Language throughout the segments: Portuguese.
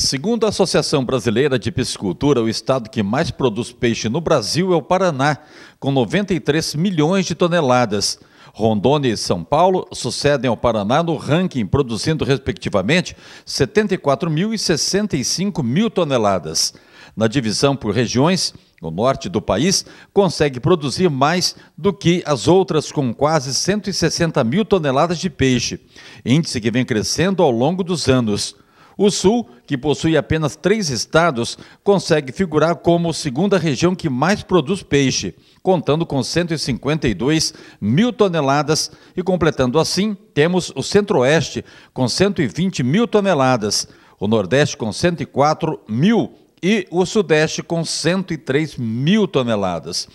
Segundo a Associação Brasileira de Piscicultura, o estado que mais produz peixe no Brasil é o Paraná, com 93 milhões de toneladas. Rondônia e São Paulo sucedem ao Paraná no ranking, produzindo, respectivamente, 74 mil e 65 mil toneladas. Na divisão por regiões, o norte do país consegue produzir mais do que as outras, com quase 160 mil toneladas de peixe, índice que vem crescendo ao longo dos anos. O Sul, que possui apenas três estados, consegue figurar como segunda região que mais produz peixe, contando com 152 mil toneladas e completando assim, temos o Centro-Oeste com 120 mil toneladas, o Nordeste com 104 mil e o Sudeste com 103 mil toneladas.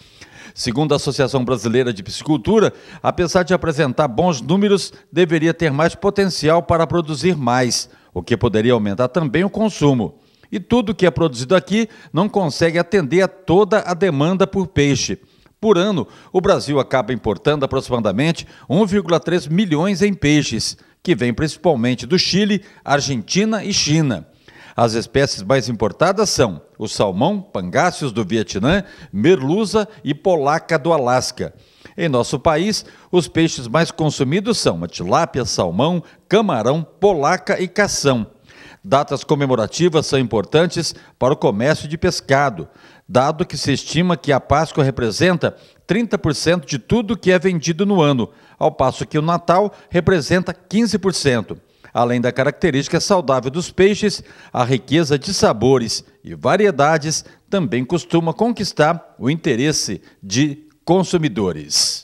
Segundo a Associação Brasileira de Piscicultura, apesar de apresentar bons números, deveria ter mais potencial para produzir mais, o que poderia aumentar também o consumo. E tudo que é produzido aqui não consegue atender a toda a demanda por peixe. Por ano, o Brasil acaba importando aproximadamente 1,3 milhões em peixes, que vem principalmente do Chile, Argentina e China. As espécies mais importadas são o salmão, pangáceos do Vietnã, merluza e polaca do Alasca. Em nosso país, os peixes mais consumidos são a tilápia, salmão, camarão, polaca e cação. Datas comemorativas são importantes para o comércio de pescado dado que se estima que a Páscoa representa 30% de tudo que é vendido no ano, ao passo que o Natal representa 15%. Além da característica saudável dos peixes, a riqueza de sabores e variedades também costuma conquistar o interesse de consumidores.